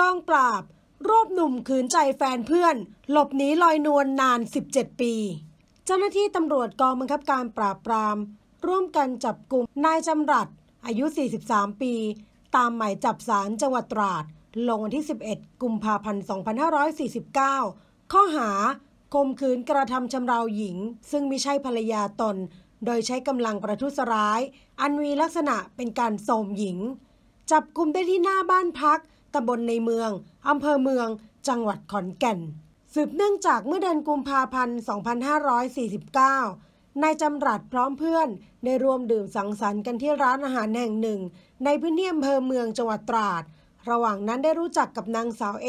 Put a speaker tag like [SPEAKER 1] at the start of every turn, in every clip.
[SPEAKER 1] กองปราบรวบหนุ่มขืนใจแฟนเพื่อน หลบหนีลอยนวลนาน 17 ปี เจ้าหน้าที่ตำรวจกองบังคับการปราบปราม ร่วมกันจับกลุ่มนายจำรัดอายุ 43 ปี ตามหมายจับสารจังหวัดตราดลงวันที่ 11 กุมภาพันธ์2549 ข้อหาข่มขืนกระทำชำเราหญิง ซึ่งไม่ใช่ภรรยาตน โดยใช้กำลังประทุษร้าย อันมีลักษณะเป็นการโสมหญิง จับกลุ่มได้ที่หน้าบ้านพักตำบลในเมือง อำเภอเมือง จังหวัดขอนแก่น สืบเนื่องจากเมื่อเดือนกุมภาพันธ์ 2549 นายจำรัดพร้อมเพื่อนได้รวมดื่มสังสรรค์กันที่ร้านอาหารแห่งหนึ่ง ในพื้นที่อำเภอเมืองจังหวัดตราด ระหว่างนั้นได้รู้จักกับนางสาวเอ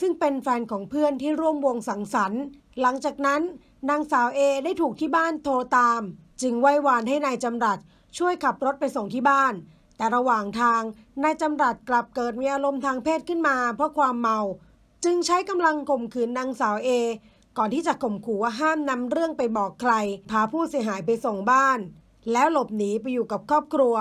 [SPEAKER 1] ซึ่งเป็นแฟนของเพื่อนที่ร่วมวงสังสรรค์ หลังจากนั้นนางสาวเอได้ถูกที่บ้านโทรตาม จึงไหว้วานให้นายจำรัดช่วยขับรถไปส่งที่บ้านแต่ระหว่างทางนายจำรัดกลับเกิดมีอารมณ์ทางเพศขึ้นมา เพราะความเมา จึงใช้กำลังข่มขืนนางสาวเอ ก่อนที่จะข่มขู่ว่าห้ามนำเรื่องไปบอกใคร พาผู้เสียหายไปส่งบ้าน แล้วหลบหนีไปอยู่กับครอบครัว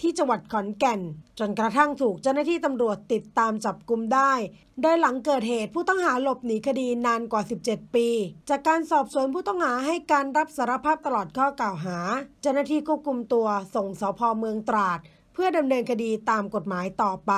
[SPEAKER 1] ที่จังหวัดขอนแก่น จนกระทั่งถูกเจ้าหน้าที่ตำรวจติดตามจับกลุมได้โดยหลังเกิดเหตุผู้ต้องหาหลบหนีคดีนานกว่า 17 ปี จากการสอบสวนผู้ต้องหาให้การรับสารภาพตลอดข้อกล่าวหา เจ้าหน้าที่ควบคุมตัว ส่งสพเมืองตราดพื่อดำเนินคดีตามกฎหมายต่อไป